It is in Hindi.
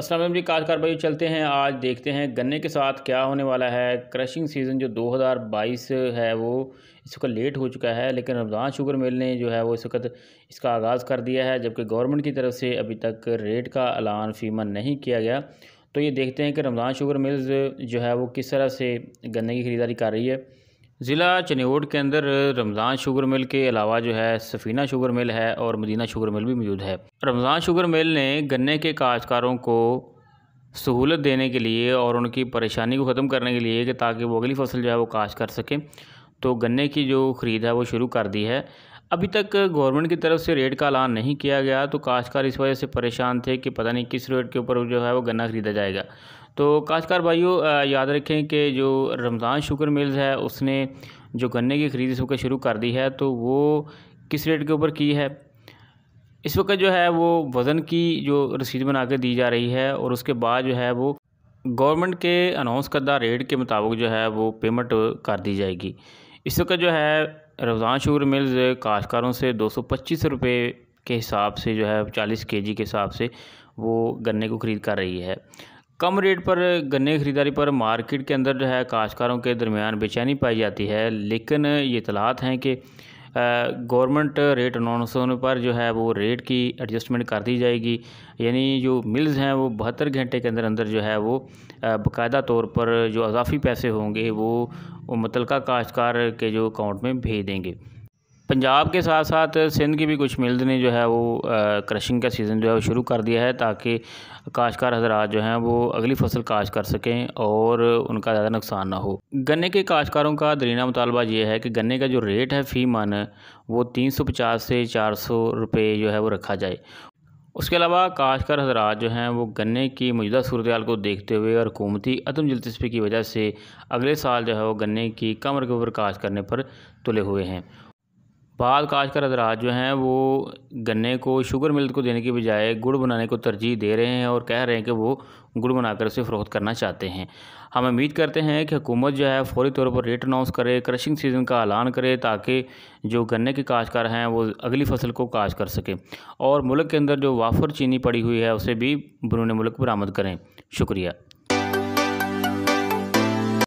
असलम जी कार कार्रवाई चलते हैं आज देखते हैं गन्ने के साथ क्या होने वाला है क्रशिंग सीज़न जो 2022 है वो इस वक्त लेट हो चुका है लेकिन रमज़ान शुगर मिल ने जो है वो इस वक्त इसका आगाज़ कर दिया है जबकि गवर्नमेंट की तरफ से अभी तक रेट का ऐलान फीमा नहीं किया गया तो ये देखते हैं कि रमज़ान शुगर मिल्स जो है वो किस तरह से गन्ने की ख़रीदारी कर रही है ज़िला चनियोड के अंदर रमज़ान शुगर मिल के अलावा जो है सफ़ीना शुगर मिल है और मदीना शुगर मिल भी मौजूद है रमज़ान शुगर मिल ने गन्ने के काश्तकारों को सहूलत देने के लिए और उनकी परेशानी को ख़त्म करने के लिए कि ताकि वो अगली फसल जो है वो काश कर सकें तो गन्ने की जो ख़रीद है वो शुरू कर दी है अभी तक गवर्नमेंट की तरफ से रेट का ऐलान नहीं किया गया तो काश्तकार इस वजह से परेशान थे कि पता नहीं किस रेट के ऊपर जो है वो गन्ना ख़रीदा जाएगा तो काश्कार भाइयों याद रखें कि जो रमज़ान शुगर मिल्स है उसने जो गन्ने की खरीदी इस वक्त शुरू कर दी है तो वो किस रेट के ऊपर की है इस वक्त जो है वो वज़न की जो रसीद बना के दी जा रही है और उसके बाद जो है वो गवर्नमेंट के अनाउंस करदा रेट के मुताबिक जो है वो पेमेंट कर दी जाएगी इस वक्त जो है रमज़ान शुगर मिल्स काश्तकारों से दो सौ पच्चीस रुपये के हिसाब से जो है चालीस के जी के हिसाब से वो गन्ने को ख़रीद कर रही है कम रेट पर गन्ने खरीदारी पर मार्केट के अंदर जो है काश्तकारों के दरमियान बेचैनी पाई जाती है लेकिन ये इतलात हैं कि गवर्नमेंट रेट अनाउंस होने पर जो है वो रेट की एडजस्टमेंट कर दी जाएगी यानी जो मिल्स हैं वो बहत्तर घंटे के अंदर अंदर जो है वो बाकायदा तौर पर जो अजाफी पैसे होंगे वो मुतलका काश्तकार के जो अकाउंट में भेज देंगे पंजाब के साथ साथ सिंध की भी कुछ मिल्स ने जो है वो क्रशिंग का सीज़न जो है वो शुरू कर दिया है ताकि काशकार हजरात जो हैं वो अगली फसल काश कर सकें और उनका ज़्यादा नुकसान ना हो गन्ने के काशकारों का दरीना मुतालबा ये है कि गन्ने का जो रेट है फ़ी मन वो तीन सौ पचास से चार सौ रुपये जो है वो रखा जाए उसके अलावा काशकार हजरात जो हैं वो गन्ने की मौजूदा सूरत को देखते हुए और हुकूमती अदम दिलचस्पी की वजह से अगले साल जो है वो गन्ने की कम रकबे पर काश करने पर तुले हुए हैं बाद काशकर हजरात जो हैं वो गन्ने को शुगर मिल को देने के बजाय गुड़ बनाने को तरजीह दे रहे हैं और कह रहे हैं कि वो गुड़ बनाकर उसे फ़रोख्त करना चाहते हैं हम उम्मीद करते हैं कि हुकूमत जो है फौरी तौर पर रेट अनाउंस करे क्रशिंग सीज़न का ऐलान करे ताकि जो गन्ने के काशकार हैं वो अगली फसल को काश कर सकें और मुल्क के अंदर जो वाफर चीनी पड़ी हुई है उसे भी बरून मुल्क बरामद करें शुक्रिया